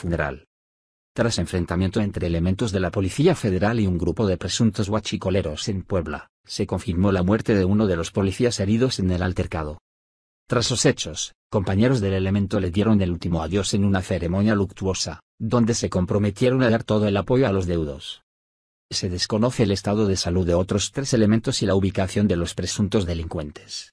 funeral. Tras enfrentamiento entre elementos de la Policía Federal y un grupo de presuntos huachicoleros en Puebla, se confirmó la muerte de uno de los policías heridos en el altercado. Tras los hechos, compañeros del elemento le dieron el último adiós en una ceremonia luctuosa, donde se comprometieron a dar todo el apoyo a los deudos. Se desconoce el estado de salud de otros tres elementos y la ubicación de los presuntos delincuentes.